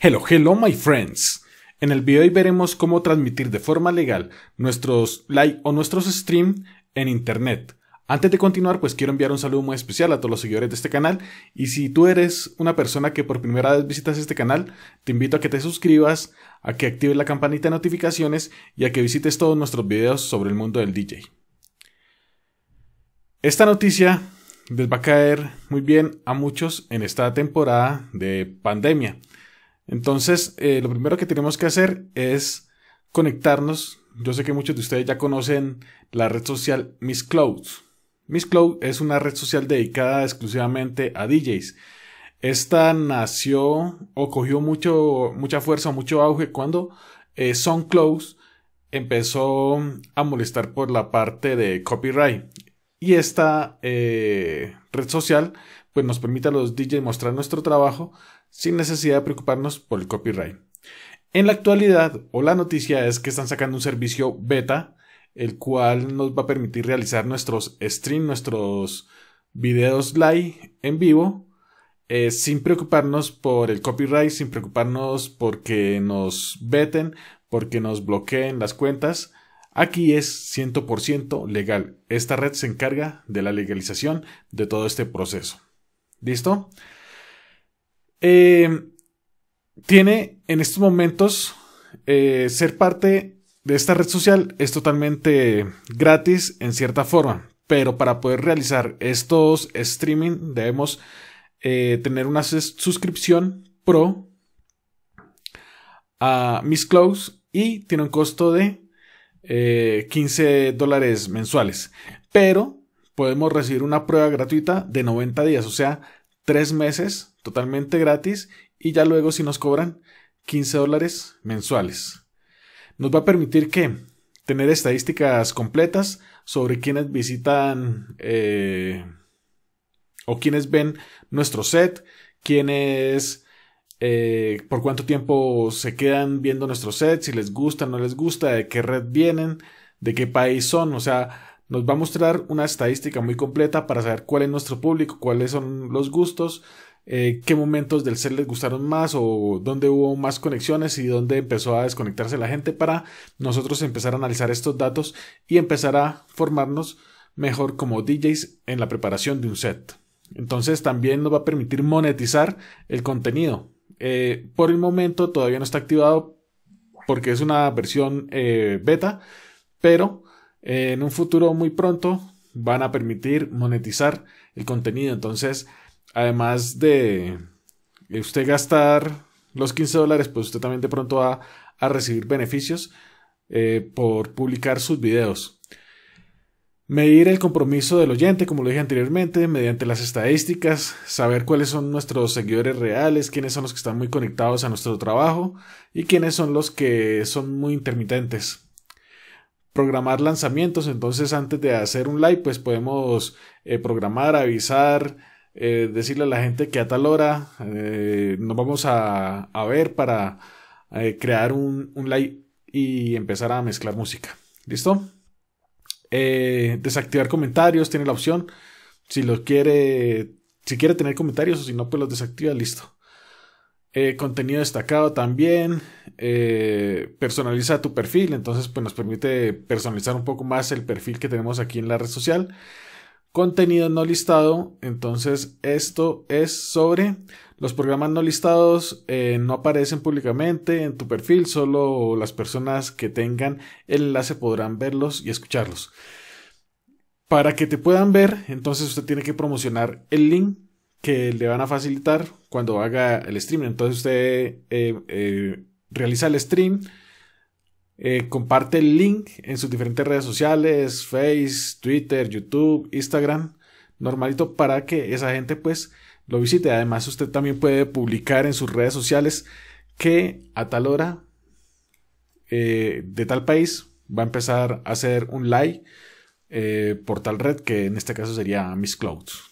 Hello, hello my friends. En el video de hoy veremos cómo transmitir de forma legal nuestros live o nuestros stream en internet. Antes de continuar, pues quiero enviar un saludo muy especial a todos los seguidores de este canal y si tú eres una persona que por primera vez visitas este canal, te invito a que te suscribas, a que actives la campanita de notificaciones y a que visites todos nuestros videos sobre el mundo del DJ. Esta noticia les va a caer muy bien a muchos en esta temporada de pandemia entonces, eh, lo primero que tenemos que hacer es conectarnos. Yo sé que muchos de ustedes ya conocen la red social Miss Cloud. Miss Cloud es una red social dedicada exclusivamente a DJs. Esta nació o cogió mucho, mucha fuerza, mucho auge cuando eh, empezó a molestar por la parte de copyright. Y esta eh, red social pues nos permite a los DJs mostrar nuestro trabajo sin necesidad de preocuparnos por el copyright. En la actualidad, o la noticia es que están sacando un servicio beta, el cual nos va a permitir realizar nuestros streams, nuestros videos live en vivo, eh, sin preocuparnos por el copyright, sin preocuparnos porque nos veten, porque nos bloqueen las cuentas. Aquí es 100% legal. Esta red se encarga de la legalización de todo este proceso. ¿Listo? Em, tiene en estos momentos eh, ser parte de esta red social es totalmente gratis en cierta forma, pero para poder realizar estos streaming debemos eh, tener una suscripción pro a Miss Close y tiene un costo de eh, 15 dólares mensuales, pero podemos recibir una prueba gratuita de 90 días, o sea, tres meses totalmente gratis y ya luego si nos cobran 15 dólares mensuales. Nos va a permitir que tener estadísticas completas sobre quienes visitan eh, o quienes ven nuestro set, quienes eh, por cuánto tiempo se quedan viendo nuestro set, si les gusta, no les gusta, de qué red vienen, de qué país son, o sea, nos va a mostrar una estadística muy completa para saber cuál es nuestro público, cuáles son los gustos, eh, qué momentos del set les gustaron más o dónde hubo más conexiones y dónde empezó a desconectarse la gente para nosotros empezar a analizar estos datos y empezar a formarnos mejor como DJs en la preparación de un set. Entonces también nos va a permitir monetizar el contenido. Eh, por el momento todavía no está activado porque es una versión eh, beta, pero eh, en un futuro muy pronto van a permitir monetizar el contenido. Entonces, además de usted gastar los 15 dólares, pues usted también de pronto va a recibir beneficios eh, por publicar sus videos. Medir el compromiso del oyente, como lo dije anteriormente, mediante las estadísticas, saber cuáles son nuestros seguidores reales, quiénes son los que están muy conectados a nuestro trabajo y quiénes son los que son muy intermitentes programar lanzamientos, entonces antes de hacer un live pues podemos eh, programar, avisar, eh, decirle a la gente que a tal hora eh, nos vamos a, ver para crear un, un, live y empezar a mezclar música. ¿Listo? desactivar comentarios, tiene la opción. Si lo quiere, si quiere tener comentarios o si no, pues los desactiva, listo. Eh, contenido destacado también. Eh, personaliza tu perfil. Entonces, pues nos permite personalizar un poco más el perfil que tenemos aquí en la red social. Contenido no listado. Entonces, esto es sobre los programas no listados. Eh, no aparecen públicamente en tu perfil. Solo las personas que tengan el enlace podrán verlos y escucharlos. Para que te puedan ver, entonces usted tiene que promocionar el link que le van a facilitar cuando haga el stream. Entonces usted eh, eh, realiza el stream, eh, comparte el link en sus diferentes redes sociales, Facebook, Twitter, YouTube, Instagram, normalito para que esa gente pues lo visite. Además usted también puede publicar en sus redes sociales que a tal hora de tal país va a empezar a hacer un live por tal red que en este caso sería Miss Clouds.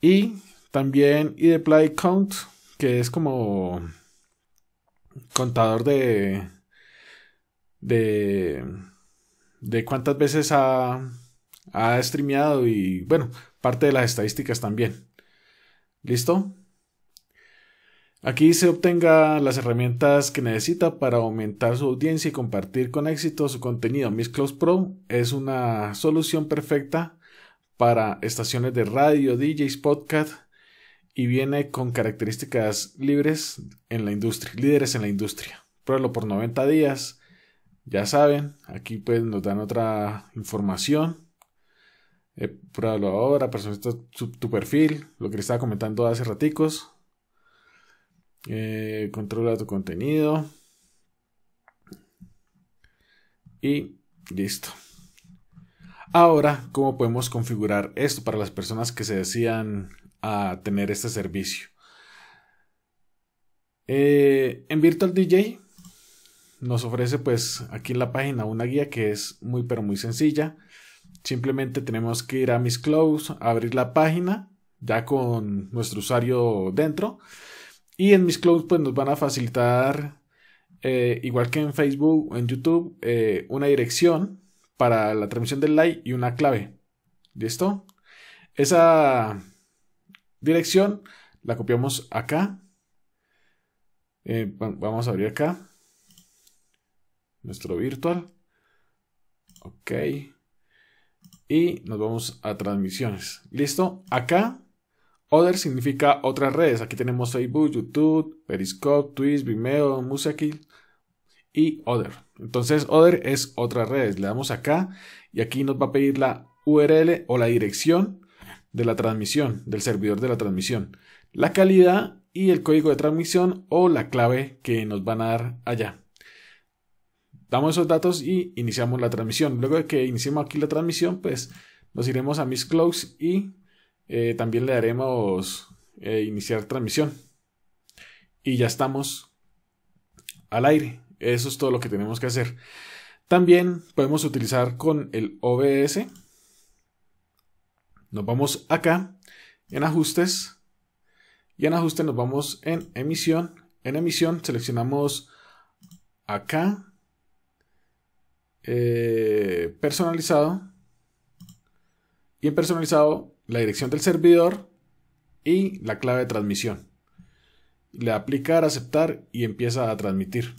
Y también de Play Count, que es como contador de. de. cuántas veces ha, ha streameado y bueno, parte de las estadísticas también. ¿Listo? Aquí se obtenga las herramientas que necesita para aumentar su audiencia y compartir con éxito su contenido. Miss Close Pro es una solución perfecta para estaciones de radio, DJs, podcast y viene con características libres en la industria, líderes en la industria. Pruébalo por 90 días. Ya saben, aquí pues nos dan otra información. Eh, pruébalo ahora, personaliza tu, perfil, lo que les estaba comentando hace raticos. Eh, controla tu contenido. Y listo. Ahora, ¿cómo podemos configurar esto para las personas que se decían a tener este servicio? Eh, en Virtual DJ nos ofrece pues aquí en la página una guía que es muy pero muy sencilla. Simplemente tenemos que ir a Mis Close, abrir la página ya con nuestro usuario dentro. Y en Mis Close, pues nos van a facilitar, eh, igual que en Facebook o en YouTube, eh, una dirección para la transmisión del live y una clave. ¿Listo? Esa dirección la copiamos acá. Eh, vamos a abrir acá nuestro virtual. Ok. Y nos vamos a transmisiones. ¿Listo? Acá, other significa otras redes. Aquí tenemos Facebook, YouTube, Periscope, Twitch, Vimeo, music y Other. Entonces, Other es otras redes. Le damos acá y aquí nos va a pedir la URL o la dirección de la transmisión, del servidor de la transmisión, la calidad y el código de transmisión o la clave que nos van a dar allá. Damos esos datos y iniciamos la transmisión. Luego de que iniciemos aquí la transmisión, pues nos iremos a Miss Close y eh, también le daremos eh, iniciar transmisión. Y ya estamos al aire. Eso es todo lo que tenemos que hacer. También podemos utilizar con el OBS. Nos vamos acá en ajustes y en ajustes nos vamos en emisión. En emisión seleccionamos acá eh, personalizado y en personalizado la dirección del servidor y la clave de transmisión. Le aplicar, aceptar y empieza a transmitir.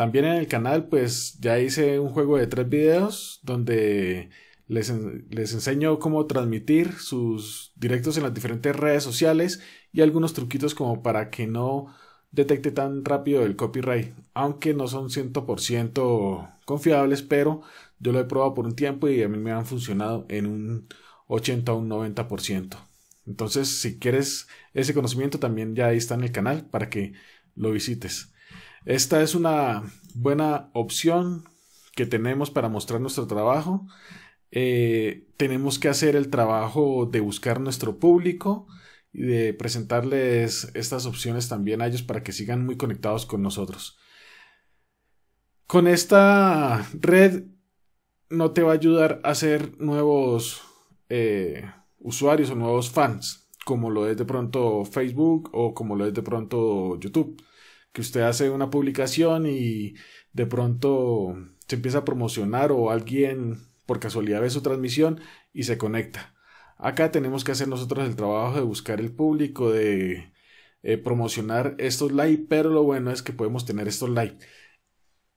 También en el canal, pues ya hice un juego de tres videos donde les, les, enseño cómo transmitir sus directos en las diferentes redes sociales y algunos truquitos como para que no detecte tan rápido el copyright, aunque no son 100% confiables, pero yo lo he probado por un tiempo y a mí me han funcionado en un 80 o un 90%. Entonces, si quieres ese conocimiento, también ya ahí está en el canal para que lo visites. Esta es una buena opción que tenemos para mostrar nuestro trabajo. Eh, tenemos que hacer el trabajo de buscar nuestro público y de presentarles estas opciones también a ellos para que sigan muy conectados con nosotros. Con esta red no te va a ayudar a hacer nuevos eh, usuarios o nuevos fans, como lo es de pronto Facebook o como lo es de pronto YouTube que usted hace una publicación y de pronto se empieza a promocionar o alguien por casualidad ve su transmisión y se conecta. Acá tenemos que hacer nosotros el trabajo de buscar el público, de eh, promocionar estos live, pero lo bueno es que podemos tener estos live.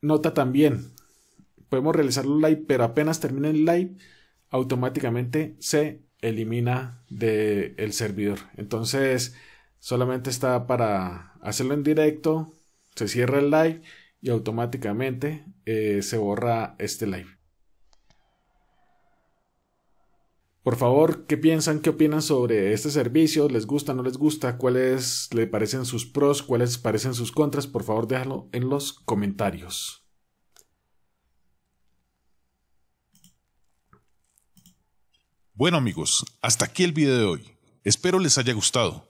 Nota también, podemos realizar los live, pero apenas termina el live, automáticamente se elimina del el servidor. Entonces, Solamente está para hacerlo en directo. Se cierra el live y automáticamente eh, se borra este live. Por favor, ¿qué piensan? ¿Qué opinan sobre este servicio? ¿Les gusta? ¿No les gusta? ¿Cuáles le parecen sus pros? ¿Cuáles parecen sus contras? Por favor, déjalo en los comentarios. Bueno amigos, hasta aquí el video de hoy. Espero les haya gustado.